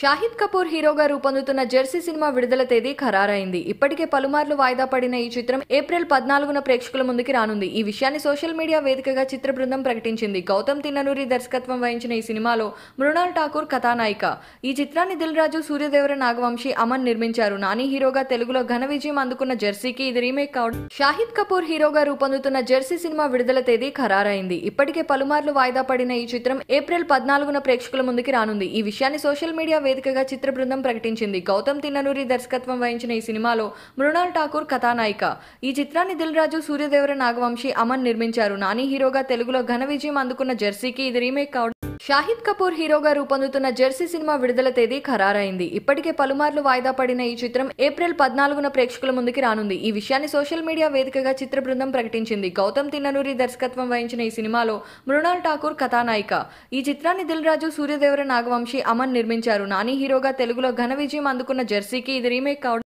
షాహిద్ కపూర్ హీరోగా రూపొందుతున్న Jersey cinema విడుదల తేదీ ఖరారైంది ఇప్పటికే పలుమార్లు వాయిదా పడిన ఈ చిత్రం ఏప్రిల్ పద్నాలుగున ప్రేక్షకుల ముందుకి రానుంది ఈ విషయాన్ని సోషల్ మీడియా వేదికగా చిత్ర బృందం ప్రకటించింది గౌతమ్ తిన్ననూరి దర్శకత్వం వహించిన ఈ సినిమాలో మృణాల్ ఠాకూర్ కథానాయిక ఈ చిత్రాన్ని దిల్ రాజు సూర్యదేవర నాగవంశి అమన్ నిర్మించారు నాని హీరోగా తెలుగులో ఘన విజయం అందుకున్న జెర్సీకి ఇది రీమేక్ కావడం షాహిద్ కపూర్ హీరోగా రూపొందుతున్న జెర్సీ సినిమా విడుదల తేదీ ఖరారైంది ఇప్పటికే పలుమార్లు వాయిదా పడిన ఈ చిత్రం ఏప్రిల్ పద్నాలుగున ప్రేక్షకుల ముందుకి రానుంది ఈ విషయాన్ని సోషల్ మీడియా వేదికగా చిత్ర బృందం ప్రకటించింది గౌతమ్ తిన్ననూరి దర్శకత్వం వహించిన ఈ సినిమాలో మృణాల్ ఠాకూర్ కథానాయిక ఈ చిత్రాన్ని దిల్ రాజు సూర్యదేవర నాగవంశి అమన్ నిర్మించారు నాని హీరోగా తెలుగులో ఘన విజయం అందుకున్న జెర్సీకి ఇది రీమేక్ కావడం షాహిద్ కపూర్ హీరోగా రూపొందుతున్న జెర్సీ సినిమా విడుదల తేదీ ఖరారైంది ఇప్పటికే పలుమార్లు వాయిదా పడిన ఈ చిత్రం ఏప్రిల్ పద్నాలుగున ప్రేక్షకుల ముందుకి రానుంది ఈ విషయాన్ని సోషల్ మీడియా వేదికగా చిత్ర బృందం ప్రకటించింది గౌతమ్ తిన్ననూరి దర్శకత్వం వహించిన ఈ సినిమాలో మృణాల్ ఠాకూర్ కథానాయిక ఈ చిత్రాన్ని దిల్ రాజు సూర్యదేవర నాగవంశి అమన్ నిర్మించారు నాని హీరోగా తెలుగులో ఘన విజయం అందుకున్న జెర్సీకి ఇది రీమేక్ కావడం